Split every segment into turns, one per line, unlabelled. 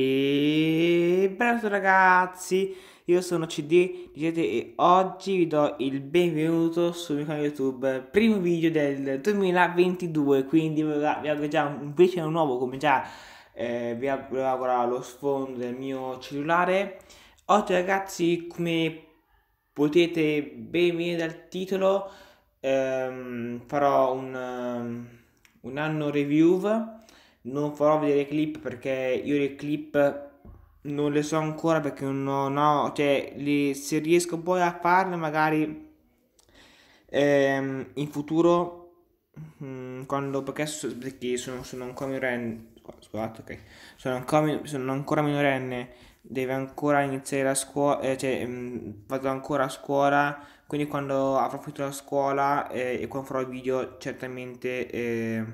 E bravo ragazzi, io sono CD Dicete e oggi vi do il benvenuto sul mio canale YouTube, primo video del 2022, quindi vi auguro già un video nuovo come già eh, vi auguro lo sfondo del mio cellulare. Oggi ragazzi, come potete ben vedere dal titolo, ehm, farò un, un anno review non farò vedere clip perché io le clip non le so ancora perché non ho, cioè le, se riesco poi a farle magari ehm, in futuro mm, quando perché, perché sono, sono, ancora minorenne scusate ok sono ancora, sono ancora minorenne deve ancora iniziare la scuola eh, cioè mh, mm, vado ancora a scuola quindi quando avrò finito la scuola eh, e quando farò il video certamente eh,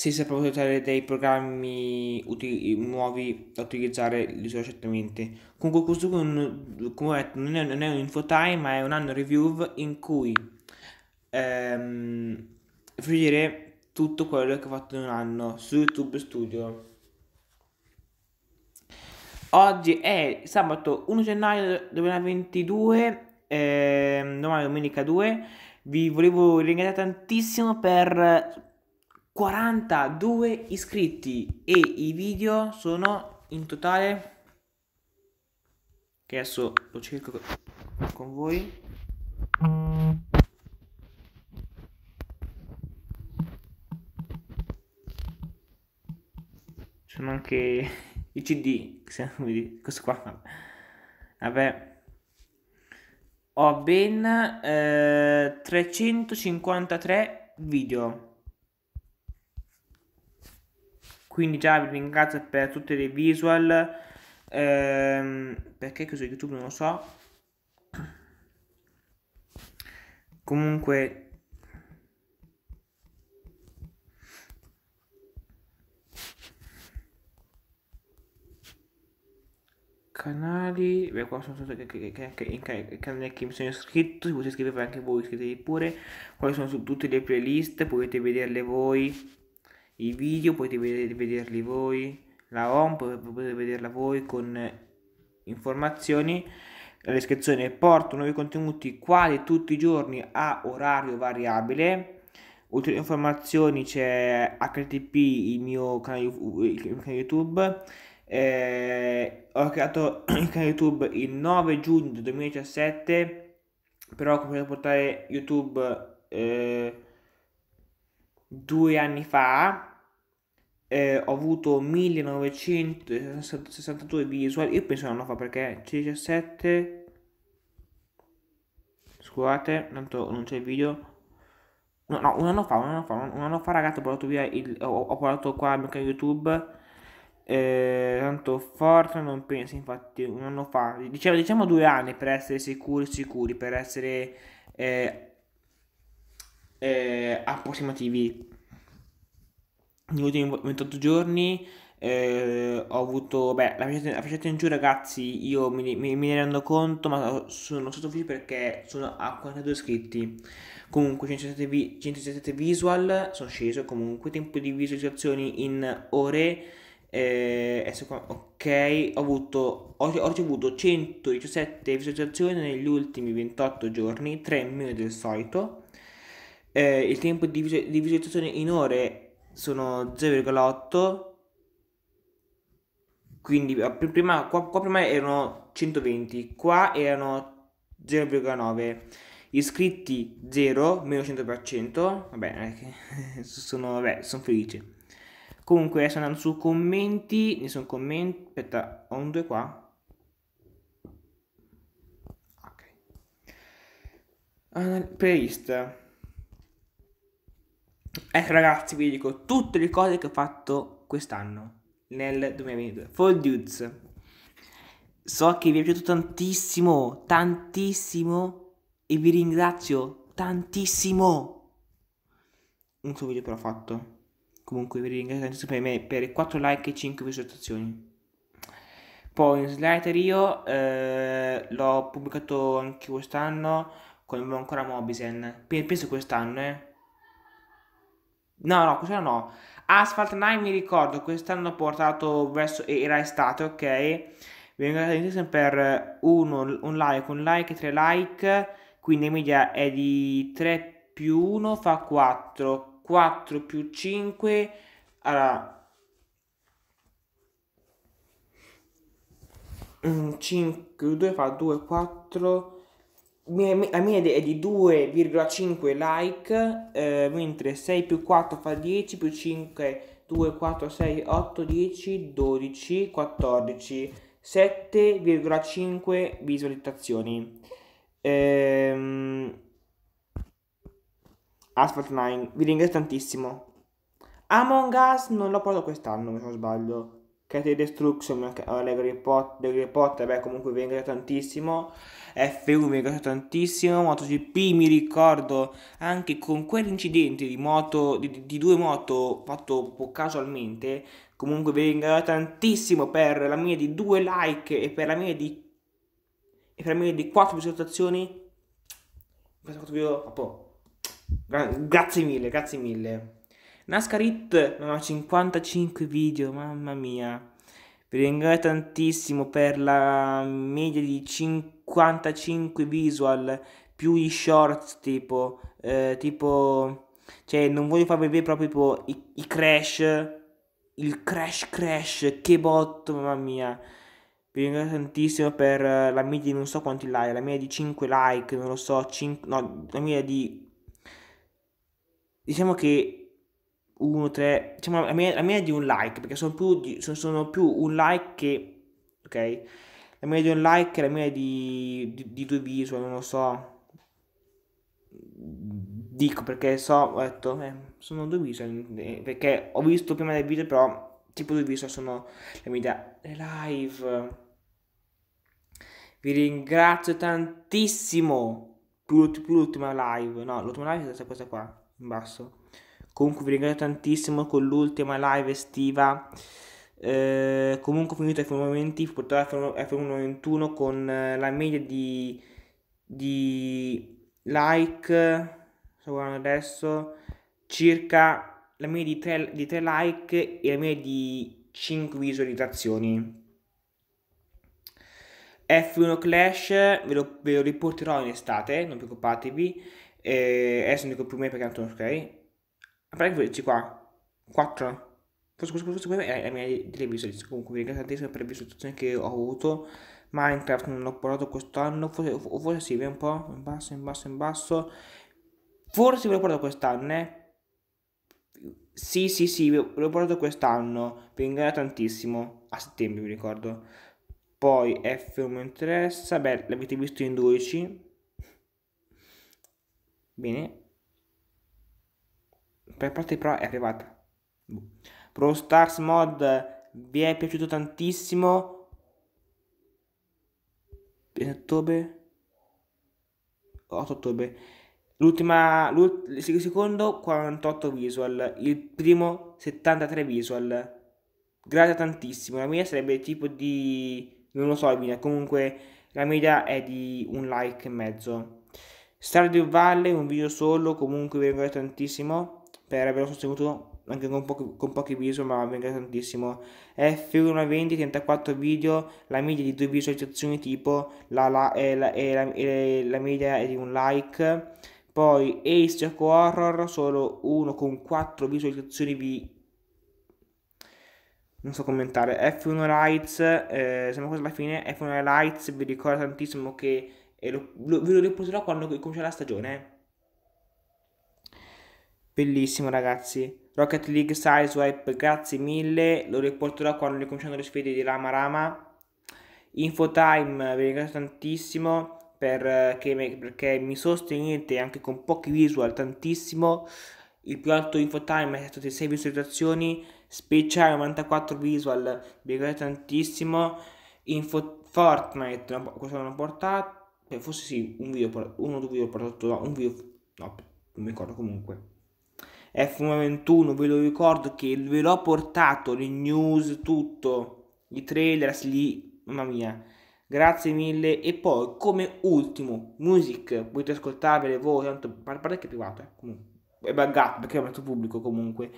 senza saprà utilizzare dei programmi uti- nuovi da utilizzare li userò certamente comunque questo un, come ho detto non è, non è un info time ma è un anno review in cui ehm, vedere tutto quello che ho fatto in un anno su youtube studio Oggi è sabato 1 gennaio 2022, ehm, domani domenica 2. Vi volevo ringraziare tantissimo per 42 iscritti e i video sono in totale che adesso lo cerco con voi sono anche i cd questo qua vabbè ho ben eh, 353 video quindi già vi ringrazio per tutte le visual ehm, perché chiuso youtube non lo so comunque canali beh qua sono tutti i canali a mi sono iscritto se potete iscrivervi anche voi iscrivetevi pure qua sono tutte le playlist potete vederle voi i video potete vederli voi, la home potete vederla voi con informazioni la descrizione porto nuovi contenuti quasi tutti i giorni a orario variabile ulteriori informazioni c'è http il mio canale, il canale youtube eh, ho creato il canale youtube il 9 giugno 2017 però ho cominciato a portare youtube eh, due anni fa eh, ho avuto 1962 visual. Io penso che non lo fa perché 17. Scusate, tanto non c'è il video. No, no, un anno fa, un anno fa, un anno fa ragazzi ho portato via il... ho, ho portato qua il mio canale YouTube. Eh, tanto forte non penso, infatti un anno fa, diciamo, diciamo due anni per essere sicuri, sicuri, per essere eh, eh, approssimativi negli ultimi 28 giorni eh, ho avuto, beh, la facciata in giù ragazzi, io mi, mi, mi, rendo conto, ma sono stato felice perché sono a 42 iscritti. Comunque 107, visual, sono sceso comunque, tempo di visualizzazioni in ore, eh, ok, ho, avuto, ho, ho ricevuto 117 visualizzazioni negli ultimi 28 giorni, 3 meno del solito. Eh, il tempo di, visualizzazione in ore sono 0,8 quindi ah, prima, qua, qua, prima erano 120 qua erano 0,9 iscritti 0 meno 100% vabbè, sono, vabbè sono felice comunque adesso andando su commenti ne sono commenti aspetta ho un 2 qua ok playlist Ecco ragazzi, vi dico tutte le cose che ho fatto quest'anno, nel 2022. Fall Dudes. So che vi è piaciuto tantissimo, tantissimo, e vi ringrazio tantissimo. Un solo video però fatto. Comunque vi ringrazio tantissimo per, me, per 4 like e 5 visualizzazioni. Poi in Slider io eh, l'ho pubblicato anche quest'anno, quando avevo ancora Mobisen. Penso quest'anno, eh No, no, quest'anno no. Asphalt 9 mi ricordo, quest'anno ho portato verso... era estate, ok? Vi ringrazio sempre per uno, un like, un like, tre like, quindi media è di 3 più 1 fa 4, 4 più 5, allora... 5 2 fa 2, 4 la mia è di 2,5 like, eh, mentre 6 più 4 fa 10, più 5, 2, 4, 6, 8, 10, 12, 14, 7,5 visualizzazioni. Ehm, Asphalt 9, vi ringrazio tantissimo. Among Us non l'ho portato quest'anno, se non sbaglio. Cate Destruction, una Allegri oh, Pot, Pot, beh comunque venga tantissimo, F1 mi ringrazio tantissimo, MotoGP mi ricordo anche con quell'incidente di, moto, di, di due moto fatto casualmente, comunque venga tantissimo per la mia di due like e per la mia di, e per la mia di 4 visualizzazioni, questo video, grazie mille, grazie mille. Nascarit, mamma 55 video, mamma mia. Vi ringrazio tantissimo per la media di 55 visual più i short tipo, eh, tipo, cioè non voglio farvi vedere proprio tipo, i, i, crash, il crash crash, che botto, mamma mia. Vi ringrazio tantissimo per la media di non so quanti like, la media di 5 like, non lo so, 5, no, la media di... Diciamo che 1, 3, diciamo la media, la media di un like, perché sono più, di, sono, sono più un like che, ok? La media di un like e la media di, di, di, due visual, non lo so. Dico perché so, ho detto, eh, sono due visual, eh, perché ho visto prima del video però, tipo due visual sono la media, le live. Vi ringrazio tantissimo più, l'ultima live, no, l'ultima live è questa qua, in basso comunque vi ringrazio tantissimo con l'ultima live estiva eh, comunque finito ai momenti portato a F1 91 con eh, la media di, di like sto guardando adesso circa la media di 3, di 3 like e la media di 5 visualizzazioni F1 Clash ve lo, ve lo riporterò in estate non preoccupatevi eh, adesso non dico più me perché non ok Appare questi qua. 4. Forse questo, questo, questo è, la mia televisione. Comunque vi ringrazio per le visualizzazioni che ho avuto. Minecraft non l'ho portato quest'anno. Forse, forse sì, vediamo un po'. In basso, in basso, in basso. Forse ve l'ho provato quest'anno, eh. Sì, sì, sì, ve l'ho provato quest'anno. Vi ringrazio tantissimo. A settembre, mi ricordo. Poi F non mi interessa. Beh, l'avete visto in 12. Bene, per parte però è arrivata boh. Pro Stars Mod eh, vi è piaciuto tantissimo. In ottobre? 8 ottobre. L'ultima, il secondo 48 visual, il primo 73 visual. Grazie tantissimo, la mia sarebbe tipo di... non lo so, Vina, comunque la media è di un like e mezzo. Stardew Valley, un video solo, comunque vi ringrazio tantissimo per averlo sostenuto anche con, po- con pochi visual, ma venga tantissimo. F120 34 video, la media di due visualizzazioni tipo, la, la, e la, e la, e la media è di un like. Poi Ace Jack Horror, solo uno con 4 visualizzazioni vi... Non so commentare. F1 Lights, eh, siamo quasi alla fine. F1 Lights vi ricordo tantissimo che... Eh, lo, lo, ve lo riposerò quando comincia la stagione. Bellissimo ragazzi. Rocket League Size Wipe, grazie mille. Lo riporterò quando ricominciano le sfide di Rama Rama. Infotime, vi ringrazio tantissimo perché, eh, perché mi sostenete anche con pochi visual tantissimo. Il più alto infotime è stato di 6 visualizzazioni. Speciale 94 visual, vi ringrazio tantissimo. Info Fortnite, no, questo non portato. Eh, forse sì, un video, uno o due video ho portato, no, un video, no, non mi ricordo comunque. F121 ve lo ricordo che ve l'ho portato, le news, tutto, i trailer, lì, mamma mia, grazie mille. E poi come ultimo, music, potete ascoltarvele voi, tanto pare che è privato, eh, è buggato perché è un pubblico comunque.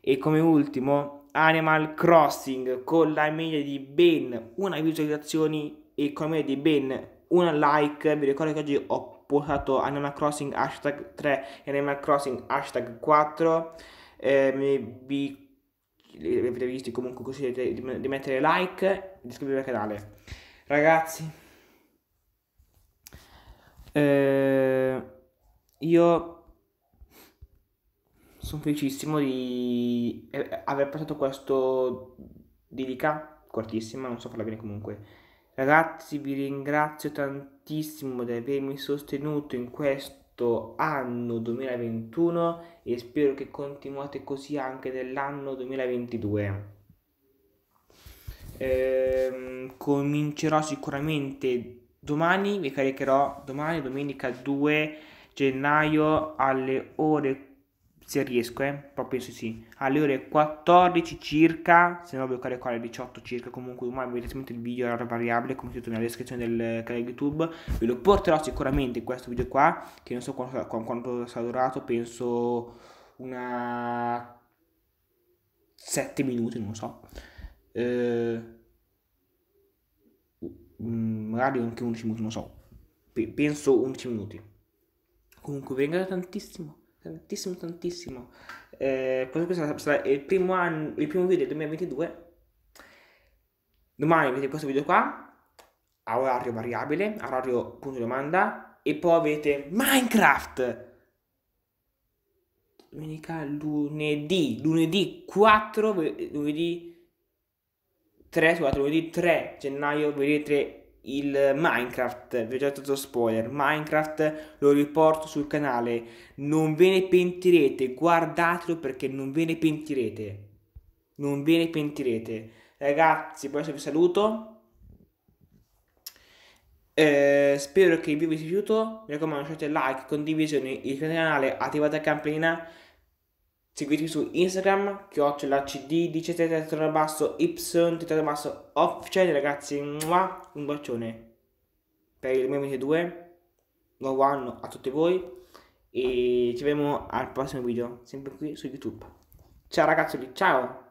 E come ultimo, Animal Crossing con la media di ben una visualizzazione e con la media di ben una like. Vi ricordo che oggi ho pubblicato Animal Crossing hashtag 3 e Animal Crossing hashtag 4 eh, vi avete visto comunque consigliate di, di mettere like e di iscrivervi al canale ragazzi eh, io sono felicissimo di eh, aver passato questo DDK cortissima non so farla bene comunque Ragazzi, vi ringrazio tantissimo di avermi sostenuto in questo anno 2021 e spero che continuate così anche nell'anno 2022. Ehm, comincerò sicuramente domani, vi caricherò domani domenica 2 gennaio alle ore 4 se riesco, eh, però penso sì, alle ore 14 circa, se no devo caricare alle 18 circa, comunque ormai evidentemente il video era variabile, come detto nella descrizione del canale YouTube, ve lo porterò sicuramente questo video qua, che non so quanto, quanto sarà durato, penso una 7 minuti, non so. Eh, mm, magari anche 11 minuti, non so. Penso 11 minuti. Comunque, vi ringrazio tantissimo tantissimo tantissimo eh, questo sarà il primo, anno, il primo video del 2022 domani avete questo video qua a orario variabile a orario punto domanda e poi avete Minecraft domenica lunedì lunedì 4 lunedì 3 scusate lunedì 3 gennaio vedete il Minecraft, vi ho già detto spoiler, Minecraft lo riporto sul canale, non ve ne pentirete, guardatelo perché non ve ne pentirete, non ve ne pentirete. Ragazzi, poi vi saluto, eh, spero che il video vi sia piaciuto, mi raccomando lasciate like, condivisione, il canale, attivate la campanellina Seguitemi su Instagram, chiocciola cd, dicete basso, y, tetto basso, official, ragazzi, mua, un bacione per il 2022, nuovo anno a tutti voi e ci vediamo al prossimo video, sempre qui su YouTube. Ciao ragazzi, ciao!